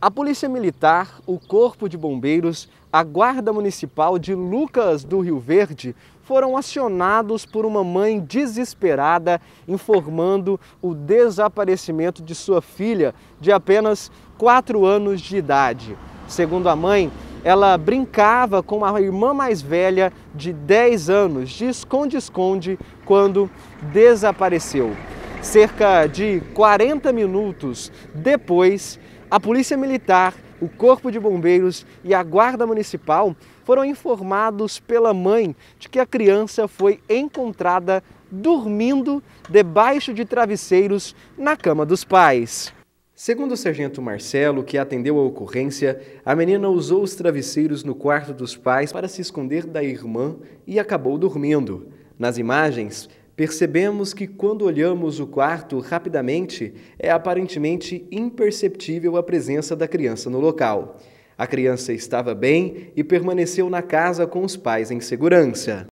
A Polícia Militar, o Corpo de Bombeiros, a Guarda Municipal de Lucas do Rio Verde foram acionados por uma mãe desesperada informando o desaparecimento de sua filha, de apenas 4 anos de idade. Segundo a mãe, ela brincava com a irmã mais velha de 10 anos de esconde-esconde quando desapareceu. Cerca de 40 minutos depois, a Polícia Militar, o Corpo de Bombeiros e a Guarda Municipal foram informados pela mãe de que a criança foi encontrada dormindo debaixo de travesseiros na cama dos pais. Segundo o sargento Marcelo, que atendeu a ocorrência, a menina usou os travesseiros no quarto dos pais para se esconder da irmã e acabou dormindo. Nas imagens, Percebemos que quando olhamos o quarto rapidamente, é aparentemente imperceptível a presença da criança no local. A criança estava bem e permaneceu na casa com os pais em segurança.